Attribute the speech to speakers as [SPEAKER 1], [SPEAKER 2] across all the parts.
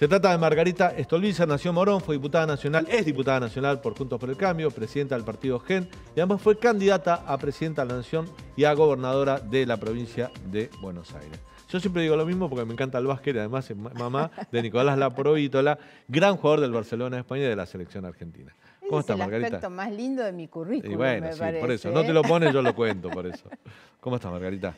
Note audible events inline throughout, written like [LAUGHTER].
[SPEAKER 1] Se trata de Margarita Estolviza, nació Morón, fue diputada nacional, es diputada nacional por Juntos por el Cambio, presidenta del partido GEN y además fue candidata a presidenta de la Nación y a gobernadora de la provincia de Buenos Aires. Yo siempre digo lo mismo porque me encanta el básquet, además es mamá de Nicolás Laprovítola, gran jugador del Barcelona de España y de la selección argentina.
[SPEAKER 2] ¿Cómo está Margarita? Es el aspecto más lindo de mi currículum. Y bueno, sí, por eso. ¿eh? No te lo pones, yo lo [LAUGHS]
[SPEAKER 1] cuento, por eso. ¿Cómo está Margarita?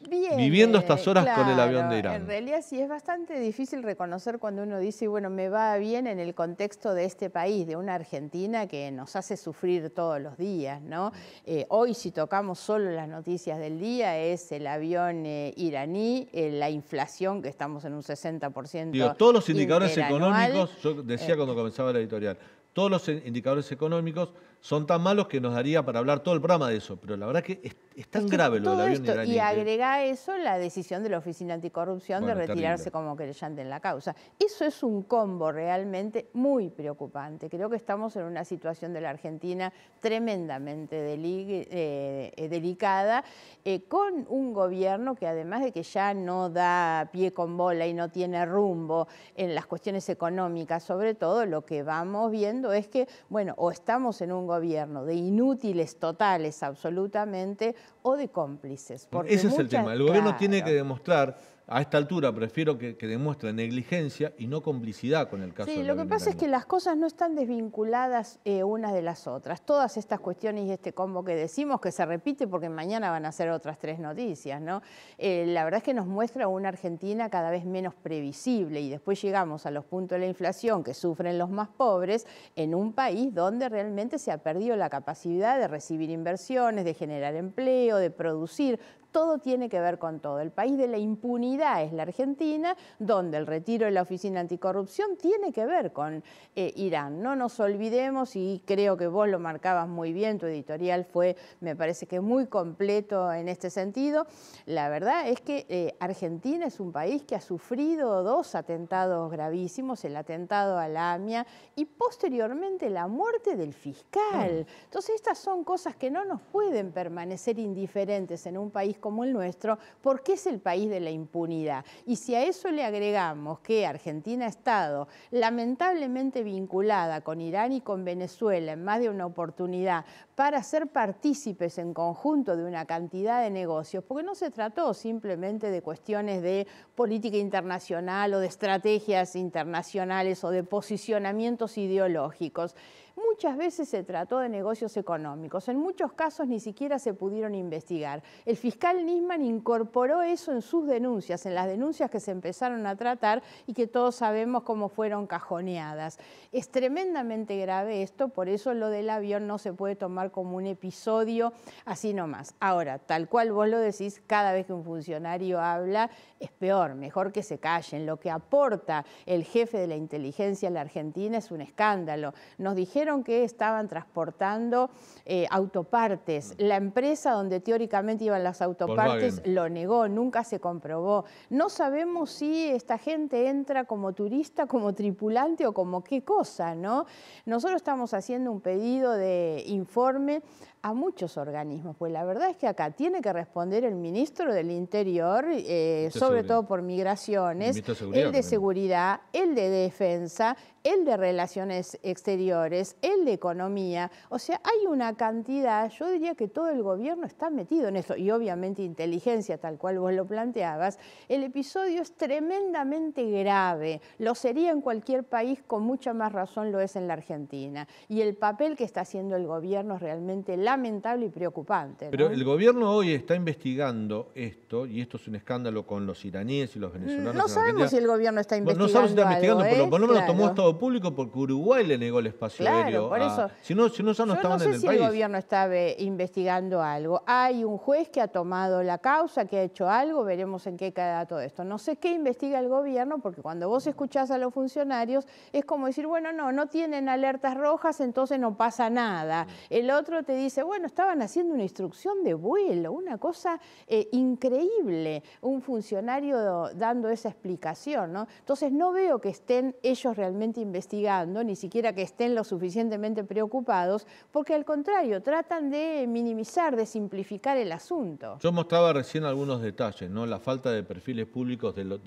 [SPEAKER 2] viviendo eh, estas horas con el avión de Irán. En realidad sí es bastante difícil reconocer cuando uno dice, bueno, me va bien en el contexto de este país, de una Argentina que nos hace sufrir todos los días, ¿no? Mm. Eh, hoy si tocamos solo las noticias del día es el avión eh, iraní, la inflación que estamos en un 60%. todos los indicadores económicos,
[SPEAKER 1] yo decía cuando comenzaba la editorial, todos los indicadores económicos son tan malos que nos daría para hablar todo el programa de eso, pero la verdad que es, tan grave lo del avión Y agrega
[SPEAKER 2] a eso la decisión de la Oficina Anticorrupción de retirarse como querellante en la causa. Eso es un combo realmente muy preocupante. Creo que estamos en una situación de la Argentina tremendamente eh, eh, delicada, eh, con un gobierno que además de que ya no da pie con bola y no tiene rumbo en las cuestiones económicas, sobre todo lo que vamos viendo es que, bueno, o estamos en un gobierno, de inútiles totales absolutamente o de cómplices. Ese es el tema, el gobierno tiene que
[SPEAKER 1] demostrar a esta altura prefiero que, demuestre negligencia y no complicidad con el caso. Sí, lo que pasa es que
[SPEAKER 2] las cosas no están desvinculadas eh, unas de las otras. Todas estas cuestiones y este combo que decimos que se repite porque mañana van a ser otras tres noticias, ¿no? Eh, la verdad es que nos muestra una Argentina cada vez menos previsible y después llegamos a los puntos de la inflación que sufren los más pobres en un país donde realmente se ha perdido la capacidad de recibir inversiones, de generar empleo, de producir todo tiene que ver con todo. El país de la impunidad es la Argentina, donde el retiro de la Oficina Anticorrupción tiene que ver con eh, Irán. No nos olvidemos, y creo que vos lo marcabas muy bien, tu editorial fue, me parece que muy completo en este sentido. La verdad es que eh, Argentina es un país que ha sufrido dos atentados gravísimos, el atentado a la AMIA y posteriormente la muerte del fiscal. Entonces estas son cosas que no nos pueden permanecer indiferentes en un país como el nuestro, porque es el país de la impunidad. Y si a eso le agregamos que Argentina ha estado lamentablemente vinculada con Irán y con Venezuela en más de una oportunidad para ser partícipes en conjunto de una cantidad de negocios, porque no se trató simplemente de cuestiones de política internacional o de estrategias internacionales o de posicionamientos ideológicos muchas veces se trató de negocios económicos. En muchos casos ni siquiera se pudieron investigar. El fiscal Nisman incorporó eso en sus denuncias, en las denuncias que se empezaron a tratar y que todos sabemos cómo fueron cajoneadas. Es tremendamente grave esto, por eso lo del avión no se puede tomar como un episodio así nomás. Ahora, tal cual vos lo decís, cada vez que un funcionario habla es peor, mejor que se callen. Lo que aporta el jefe de la inteligencia a la Argentina es un escándalo. Nos dijeron que estaban transportando eh, autopartes. Mm. La empresa donde teóricamente iban las autopartes lo negó, nunca se comprobó. No sabemos si esta gente entra como turista, como tripulante o como qué cosa, ¿no? Nosotros estamos haciendo un pedido de informe a muchos organismos, pues la verdad es que acá tiene que responder el ministro del Interior, eh, sobre todo por migraciones, el, de seguridad, el de defensa, el de relaciones exteriores, el de economía. O sea, hay una cantidad, yo diría que todo el gobierno está metido en eso, y obviamente inteligencia, tal cual vos lo planteabas. El episodio es tremendamente grave, lo sería en cualquier país, con mucha más razón lo es en la Argentina. Y el papel que está haciendo el gobierno es realmente lamentable y preocupante. Pero el
[SPEAKER 1] gobierno hoy está investigando esto, y esto es un escándalo con los iraníes y los venezolanos. No sabemos si el
[SPEAKER 2] gobierno está investigando. No, sabemos si está investigando, porque por lo ¿eh? tomó
[SPEAKER 1] Estado Público porque Uruguay le negó el espacio claro, aéreo. Por eso, si, no, si no, no no sé si el gobierno
[SPEAKER 2] está investigando algo. Hay un juez que ha tomado la causa, que ha hecho algo, veremos en qué queda todo esto. No sé qué investiga el gobierno, porque cuando vos escuchás a los funcionarios, es como decir, bueno, no, no tienen alertas rojas, entonces no pasa nada. El otro te dice, bueno, estaban haciendo una instrucción de vuelo, una cosa eh, increíble, un funcionario dando esa explicación, ¿no? Entonces no veo que estén ellos realmente investigando, ni siquiera que estén lo suficientemente preocupados, porque al contrario, tratan de minimizar, de simplificar el asunto.
[SPEAKER 1] Yo mostraba recién algunos detalles, ¿no? La falta de perfiles públicos de, las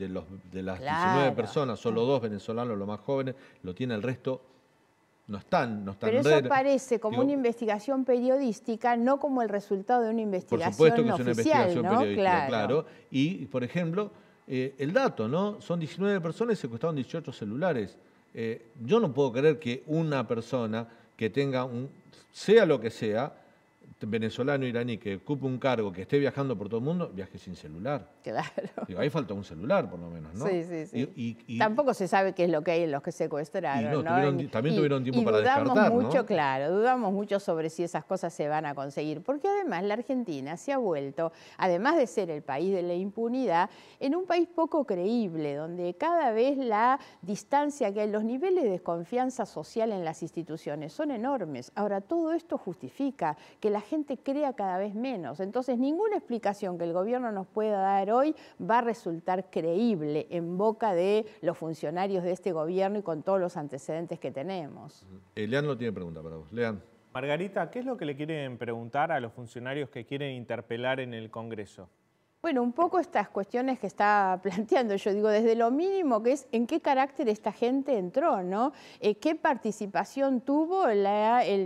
[SPEAKER 1] 19 personas, solo dos venezolanos, los más jóvenes, lo tiene el resto no están, no están. Pero eso
[SPEAKER 2] parece como una investigación periodística, no como el resultado de una investigación oficial. Por supuesto que es una investigación ¿no? periodística, claro.
[SPEAKER 1] Y, por ejemplo, eh, el dato, ¿no? Son 19 personas y secuestraron 18 celulares. Eh, yo no puedo creer que una persona que tenga un, sea lo que sea, venezolano iraní que ocupe un cargo, que esté viajando por todo el mundo, viaje sin celular.
[SPEAKER 2] Claro. Digo, ahí
[SPEAKER 1] falta un celular, por lo menos, ¿no? Sí, sí, sí. Y,
[SPEAKER 2] Tampoco se sabe qué es lo que hay en los que secuestraron. también tuvieron tiempo para descartar, Dudamos mucho, claro, dudamos mucho sobre si esas cosas se van a conseguir, porque además la Argentina se ha vuelto, además de ser el país de la impunidad, en un país poco creíble, donde cada vez la distancia que hay, los niveles de desconfianza social en las instituciones son enormes. Ahora, todo esto justifica que la gente gente crea cada vez menos. Entonces, ninguna explicación que el gobierno nos pueda dar hoy va a resultar creíble en boca de los funcionarios de este gobierno y con todos los antecedentes que tenemos.
[SPEAKER 1] Eh, Lean no tiene pregunta para vos. Lean. Margarita, ¿qué es lo que le quieren preguntar a los funcionarios que quieren interpelar en el Congreso?
[SPEAKER 2] Bueno, un poco estas cuestiones que está [LAUGHS] planteando, yo digo, desde lo mínimo que es en qué carácter esta gente entró, ¿no? Eh, ¿Qué participación tuvo el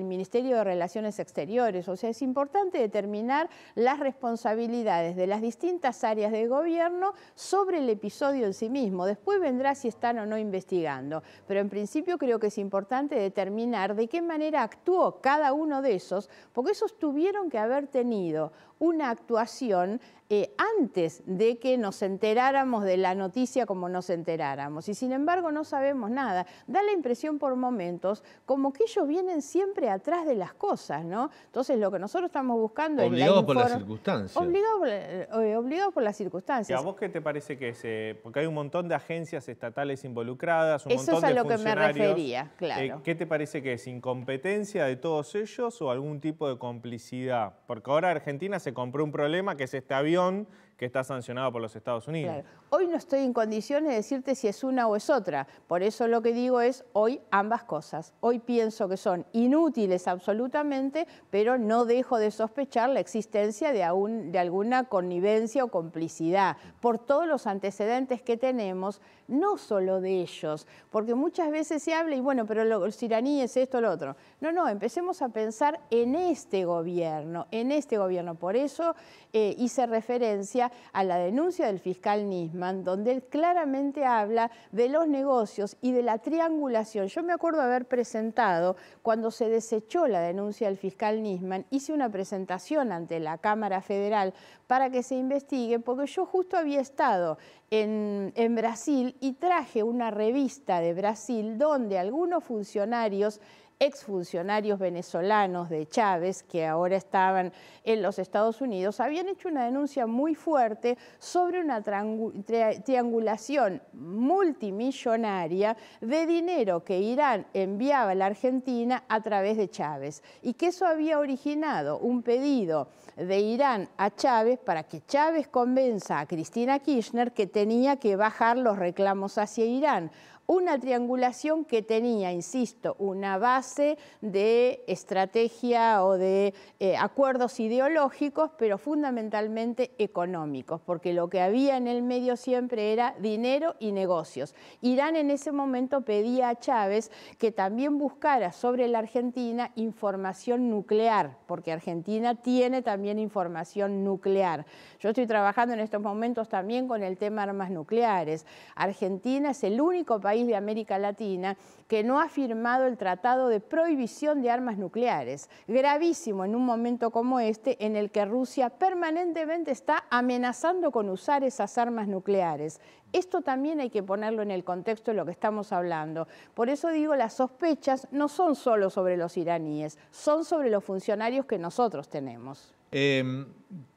[SPEAKER 2] Ministerio de Relaciones Exteriores? O sea, es importante determinar las responsabilidades de las distintas áreas de gobierno sobre el episodio en sí mismo. Después vendrá si están o no investigando, pero en principio creo que es importante determinar de qué manera actuó cada uno de esos, porque esos tuvieron que haber tenido una actuación eh, antes de que nos enteráramos de la noticia como nos enteráramos. Y sin embargo no sabemos nada. Da la impresión por momentos como que ellos vienen siempre atrás de las cosas, ¿no? Entonces lo que nosotros estamos buscando es... Obligados por las circunstancias. Obligados eh, obligado por las circunstancias. ¿Y a vos
[SPEAKER 1] qué te parece que es? porque hay un montón de agencias estatales involucradas, Eso es a lo que me refería,
[SPEAKER 2] eh, claro. ¿Qué
[SPEAKER 1] te parece que es? ¿Incompetencia de todos ellos o algún tipo de complicidad? Porque ahora Argentina se se compró un problema, que es este avión que está sancionado por los Estados Unidos.
[SPEAKER 2] Hoy no estoy en condiciones de decirte si es una o es otra. Por eso lo que digo es hoy ambas cosas. Hoy pienso que son inútiles absolutamente, pero no dejo de sospechar la existencia de, aún, de alguna connivencia o complicidad por todos los antecedentes que tenemos, no solo de ellos, porque muchas veces se habla y bueno, pero los iraníes esto, o lo otro. No, no, empecemos a pensar en este gobierno, en este gobierno. Por eso eh, hice referencia a la denuncia del fiscal Nisman, donde él claramente habla de los negocios y de la triangulación. Yo me acuerdo haber presentado, cuando se desechó la denuncia del fiscal Nisman, hice una presentación ante la Cámara Federal para que se investigue, porque yo justo había estado en, en Brasil y traje una revista de Brasil donde algunos funcionarios exfuncionarios venezolanos de Chávez, que ahora estaban en los Estados Unidos, habían hecho una denuncia muy fuerte sobre una triangulación multimillonaria de dinero que Irán enviaba a la Argentina a través de Chávez y que eso había originado un pedido de Irán a Chávez para que Chávez convenza a Cristina Kirchner que tenía que bajar los reclamos hacia Irán. Una triangulación que tenía, insisto, una base de estrategia o de eh, acuerdos ideológicos, pero fundamentalmente económicos, porque lo que había en el medio siempre era dinero y negocios. Irán en ese momento pedía a Chávez que también buscara sobre la Argentina información nuclear, porque Argentina tiene también información nuclear. Yo estoy trabajando en estos momentos también con el tema armas nucleares. Argentina es el único país de América Latina que no ha firmado el tratado de prohibición de armas nucleares. Gravísimo en un momento como este en el que Rusia permanentemente está amenazando con usar esas armas nucleares. Esto también hay que ponerlo en el contexto de lo que estamos hablando. Por eso digo, las sospechas no son solo sobre los iraníes, son sobre los funcionarios que nosotros tenemos.
[SPEAKER 1] Em,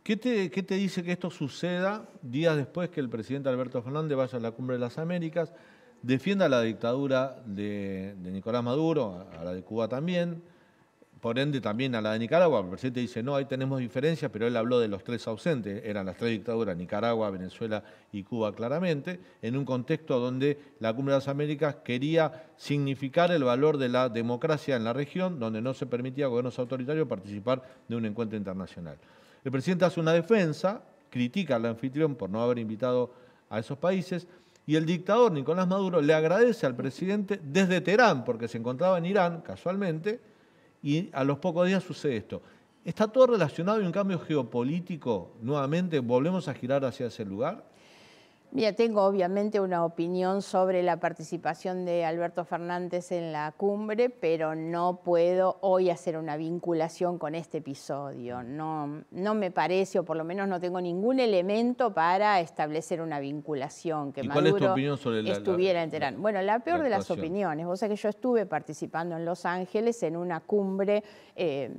[SPEAKER 1] ¿qué, te, dice que esto suceda días después que el presidente Alberto Fernández vaya a la cumbre de las Américas, defienda la dictadura de, de Nicolás Maduro, a la de Cuba también? por ende también a la de Nicaragua. El presidente dice, no, ahí tenemos diferencias, pero él habló de los tres ausentes, eran las tres dictaduras, Nicaragua, Venezuela y Cuba claramente, en un contexto donde la Cumbre de las Américas quería significar el valor de la democracia en la región, donde no se permitía a gobiernos autoritarios participar de un encuentro internacional. El presidente hace una defensa, critica al anfitrión por no haber invitado a esos países, y el dictador Nicolás Maduro le agradece al presidente desde Teherán, porque se encontraba en Irán casualmente, y a los pocos días sucede esto. Está todo relacionado y un cambio geopolítico, nuevamente volvemos a girar hacia ese lugar.
[SPEAKER 2] Mira, tengo obviamente una opinión sobre la participación de Alberto Fernández en la cumbre, pero no puedo hoy hacer una vinculación con este episodio. No, no me parece, o por lo menos no tengo ningún elemento para establecer una vinculación que ¿Y cuál es tu opinión sobre la, estuviera enterando. Bueno, la peor de las opiniones. Vos sabés que yo estuve participando en Los Ángeles en una cumbre. Eh,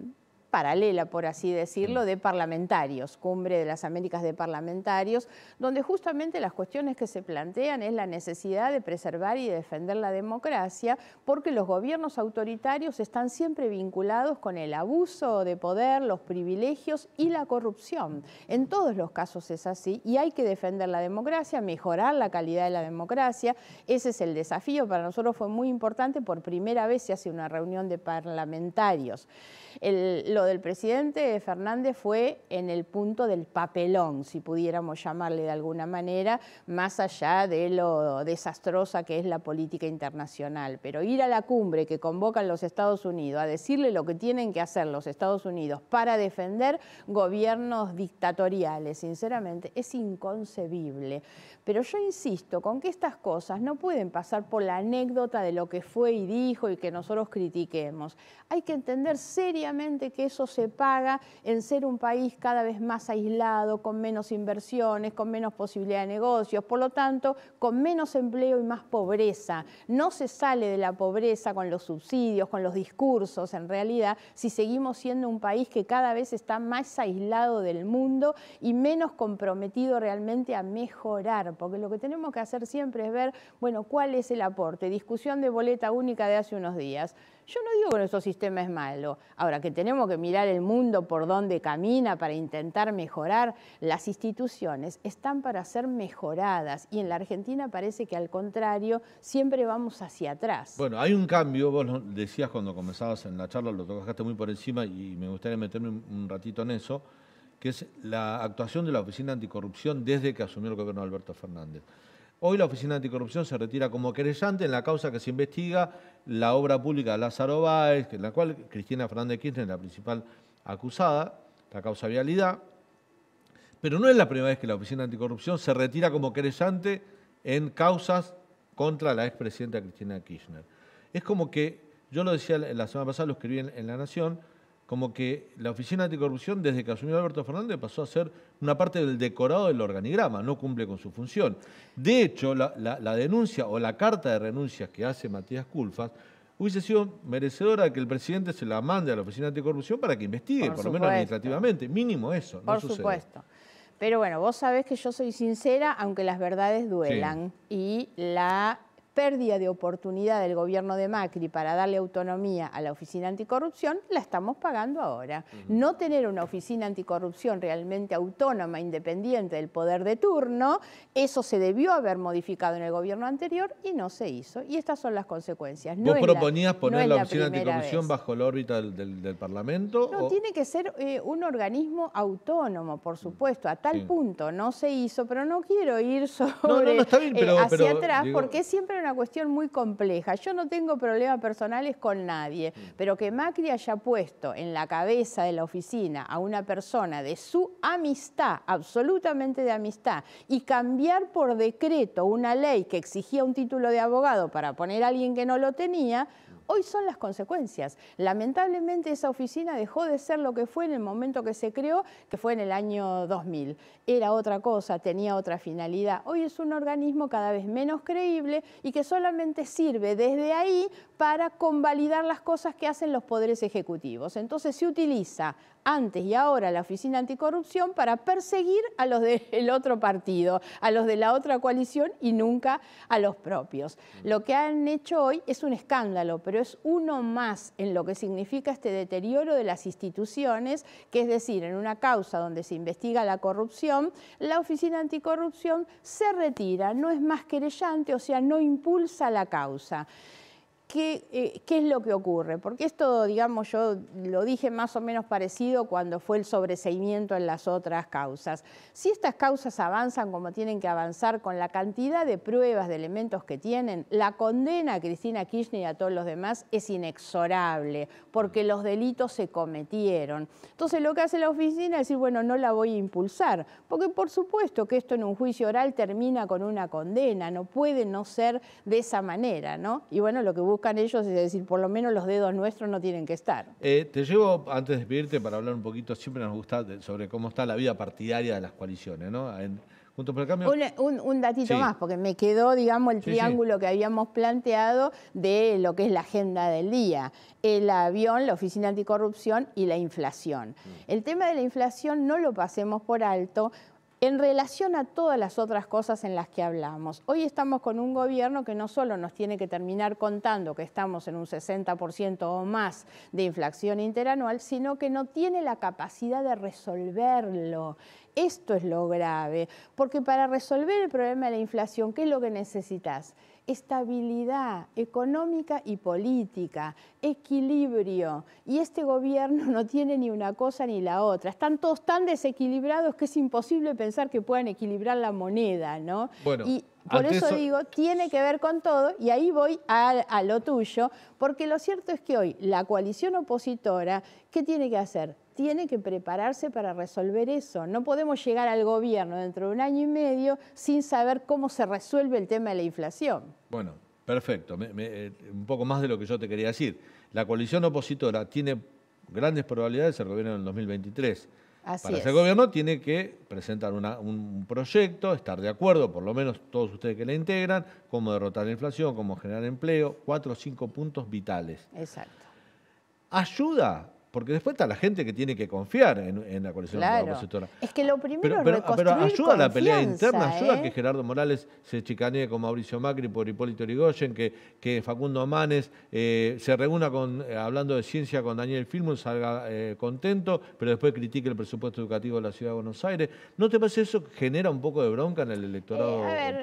[SPEAKER 2] paralela, por así decirlo, de parlamentarios, Cumbre de las Américas de Parlamentarios, donde justamente las cuestiones que se plantean es la necesidad de preservar y defender la democracia, porque los gobiernos autoritarios están siempre vinculados con el abuso de poder, los privilegios y la corrupción. En todos los casos es así y hay que defender la democracia, mejorar la calidad de la democracia. Ese es el desafío. Para nosotros fue muy importante. Por primera vez se hace una reunión de parlamentarios del presidente Fernández fue en el punto del papelón, si pudiéramos llamarle de alguna manera, más allá de lo desastrosa que es la política internacional. Pero ir a la cumbre que convocan los Estados Unidos a decirle lo que tienen que hacer los Estados Unidos para defender gobiernos dictatoriales, sinceramente, es inconcebible. Pero yo insisto con que estas cosas no pueden pasar por la anécdota de lo que fue y dijo y que nosotros critiquemos. Hay que entender seriamente que eso se paga en ser un país cada vez más aislado, con menos inversiones, con menos posibilidad de negocios, por lo tanto, con menos empleo y más pobreza. No se sale de la pobreza con los subsidios, con los discursos, en realidad, si seguimos siendo un país que cada vez está más aislado del mundo y menos comprometido realmente a mejorar, porque lo que tenemos que hacer siempre es ver, bueno, cuál es el aporte. Discusión de boleta única de hace unos días. Yo no digo que nuestro sistema es malo. Ahora, que tenemos que mirar el mundo por donde camina para intentar mejorar, las instituciones están para ser mejoradas y en la Argentina parece que al contrario, siempre vamos hacia atrás.
[SPEAKER 1] Bueno, hay un cambio, vos decías cuando comenzabas en la charla, lo tocaste muy por encima y me gustaría meterme un ratito en eso, que es la actuación de la Oficina Anticorrupción desde que asumió el gobierno de Alberto Fernández. Hoy la Oficina Anticorrupción se retira como querellante en la causa que se investiga la obra pública Lázaro Báez, en la cual Cristina Fernández Kirchner es la principal acusada, la causa vialidad. Pero no es la primera vez que la Oficina Anticorrupción se retira como querellante en causas contra la expresidenta Cristina Kirchner. Es como que, yo lo decía la semana pasada, lo escribí en La Nación, como que la Oficina Anticorrupción, desde que asumió Alberto Fernández, pasó a ser una parte del decorado del organigrama, no cumple con su función. De hecho, la, denuncia o la carta de renuncias que hace Matías Culfas hubiese sido merecedora de que el presidente se la mande a la Oficina Anticorrupción para que investigue, por, lo menos administrativamente, mínimo eso. Por supuesto.
[SPEAKER 2] Pero bueno, vos sabés que yo soy sincera, aunque las verdades duelan. Y la pérdida de oportunidad del gobierno de Macri para darle autonomía a la oficina anticorrupción, la estamos pagando ahora. No tener una oficina anticorrupción realmente autónoma, independiente del poder de turno, eso se debió haber modificado en el gobierno anterior y no se hizo. Y estas son las consecuencias. No ¿Vos proponías poner la oficina anticorrupción
[SPEAKER 1] bajo la órbita del, Parlamento? No, tiene
[SPEAKER 2] que ser eh, un organismo autónomo, por mm, supuesto, a tal punto no se hizo, pero no quiero ir sobre eh, hacia atrás, porque siempre una cuestión muy compleja. Yo no tengo problemas personales con nadie, mm. pero que Macri haya puesto en la cabeza de la oficina a una persona de su amistad, absolutamente de amistad, y cambiar por decreto una ley que exigía un título de abogado para poner a alguien que no lo tenía, Hoy son las consecuencias. Lamentablemente esa oficina dejó de ser lo que fue en el momento que se creó, que fue en el año 2000. Era otra cosa, tenía otra finalidad. Hoy es un organismo cada vez menos creíble y que solamente sirve desde ahí para convalidar las cosas que hacen los poderes ejecutivos. Entonces se utiliza antes y ahora la Oficina Anticorrupción para perseguir a los del [LAUGHS] otro partido, a los de la otra coalición y nunca a los propios. Lo que han hecho hoy es un escándalo, pero es uno más en lo que significa este deterioro de las instituciones, que es decir, en una causa donde se investiga la corrupción, la Oficina Anticorrupción se retira, no es más querellante, o sea, no impulsa la causa. Eh, ¿Qué, es lo que ocurre? Porque esto, digamos, yo lo dije más o menos parecido cuando fue el sobreseimiento en las otras causas. Si estas causas avanzan como tienen que avanzar con la cantidad de pruebas, de elementos que tienen, la condena a Cristina Kirchner y a todos los demás es inexorable, porque los delitos se cometieron. Entonces lo que hace la oficina es decir, bueno, no la voy a impulsar, porque por supuesto que esto en un juicio oral termina con una condena, no puede no ser de esa manera, ¿no? Y bueno, lo que buscan ellos, es decir, por lo menos los dedos nuestros no tienen que estar.
[SPEAKER 1] Eh, te llevo, antes de despedirte, para hablar un poquito, siempre nos gusta sobre cómo está la vida partidaria de las coaliciones,
[SPEAKER 2] ¿no? por el Un, datito más, porque me quedó, digamos, el triángulo que habíamos planteado de lo que es la agenda del día. El avión, la oficina anticorrupción y la inflación. Mm. El tema de la inflación no lo pasemos por alto en relación a todas las otras cosas en las que hablamos. Hoy estamos con un gobierno que no solo nos tiene que terminar contando que estamos en un 60% o más de inflación interanual, sino que no tiene la capacidad de resolverlo. Esto es lo grave, porque para resolver el problema de la inflación, ¿qué es lo que necesitas? estabilidad económica y política, equilibrio. Y este gobierno no tiene ni una cosa ni la otra. Están todos tan desequilibrados que es imposible pensar que puedan equilibrar la moneda, ¿no? Por eso, digo, tiene que ver con todo, y ahí voy a, lo tuyo, porque lo cierto es que hoy la coalición opositora, ¿qué tiene que hacer? Tiene que prepararse para resolver eso. No podemos llegar al gobierno dentro de un año y medio sin saber cómo se resuelve el tema de la inflación.
[SPEAKER 1] Bueno, perfecto. Eh, un poco más de lo que yo te quería decir. La coalición opositora tiene grandes probabilidades de ser gobierno en el 2023. Para ser gobierno tiene que presentar un proyecto, estar de acuerdo, por lo menos todos ustedes que la integran, cómo derrotar la inflación, cómo generar empleo, cuatro o cinco puntos vitales. Exacto. ¿Ayuda porque después está la gente que tiene que confiar en, la coalición opositora.
[SPEAKER 2] Es que lo primero pero, ah, ayuda a la pelea interna, ayuda a ¿eh? que
[SPEAKER 1] Gerardo Morales se chicanee con Mauricio Macri por Hipólito Origoyen, que, que Facundo Manes eh, se reúna con, eh, hablando de ciencia con Daniel Filmon, salga contento, pero después critique el presupuesto educativo de la Ciudad de Buenos Aires. ¿No te parece eso genera un poco de bronca en el electorado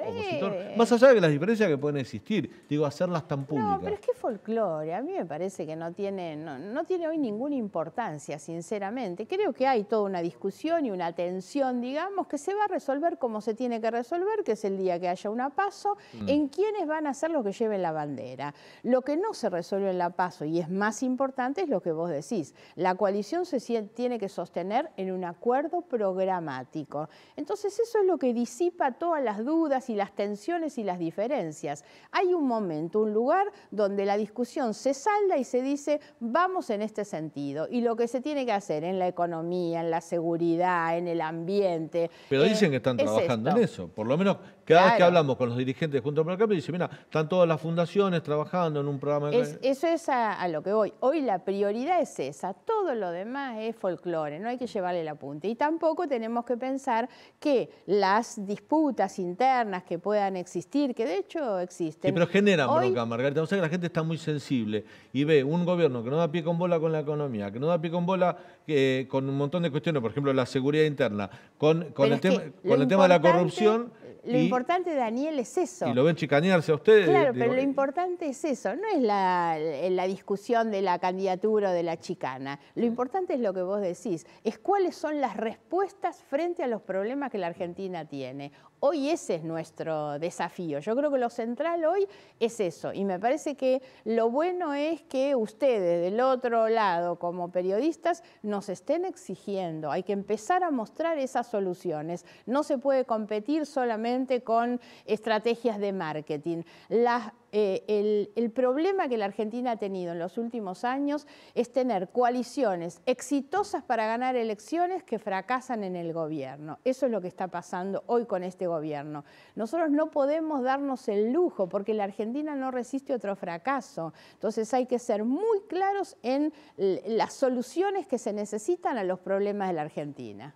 [SPEAKER 2] opositor? Más
[SPEAKER 1] allá de las diferencias que pueden existir, digo, hacerlas tan públicas. No, pero es
[SPEAKER 2] que folclore. A mí me parece que no tiene, no tiene hoy ningún importancia, sinceramente. Creo que hay toda una discusión y una tensión, digamos, que se va a resolver como se tiene que resolver, que es el día que haya una paso, mm. en quiénes van a ser los que lleven la bandera. Lo que no se resuelve en la paso y es más importante es lo que vos decís. La coalición se tiene que sostener en un acuerdo programático. Entonces eso es lo que disipa todas las dudas y las tensiones y las diferencias. Hay un momento, un lugar donde la discusión se salda y se dice, vamos en este sentido y lo que se tiene que hacer en la economía, en la seguridad, en el ambiente. Pero eh, dicen que están trabajando en
[SPEAKER 1] eso, por lo menos cada vez que hablamos con los dirigentes de Juntos por el Cambio, dicen, mira, están todas las fundaciones trabajando en un programa. De...
[SPEAKER 2] eso es a, lo que voy. Hoy la prioridad es esa. Todo lo demás es folclore, no hay que llevarle la punta. Y tampoco tenemos que pensar que las disputas internas que puedan existir, que de hecho existen. pero generan bronca,
[SPEAKER 1] Margarita. O sea que la gente está muy sensible y ve un gobierno que no da pie con bola con la economía, que no da pie con bola eh, con un montón de cuestiones, por ejemplo, la seguridad interna, con el tema de la corrupción
[SPEAKER 2] lo importante, Daniel, es eso. Y lo
[SPEAKER 1] ven chicanearse a ustedes. Claro, pero lo eh,
[SPEAKER 2] importante es eso, no es la, eh, la, discusión de la candidatura o de la chicana. Lo importante es lo que vos decís, es cuáles son las respuestas frente a los problemas que la Argentina tiene. Hoy ese es nuestro desafío. Yo creo que lo central hoy es eso. Y me parece que lo bueno es que ustedes del otro lado, como periodistas, nos estén exigiendo. Hay que empezar a mostrar esas soluciones. No se puede competir solamente con estrategias de marketing. Las eh, el, problema que la Argentina ha tenido en los últimos años es tener coaliciones exitosas para ganar elecciones que fracasan en el gobierno. Eso es lo que está pasando hoy con este gobierno. Nosotros no podemos darnos el lujo porque la Argentina no resiste otro fracaso. Entonces hay que ser muy claros en las soluciones que se necesitan a los problemas de la Argentina.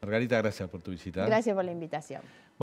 [SPEAKER 1] Margarita, gracias por tu visita. Gracias
[SPEAKER 2] por la invitación.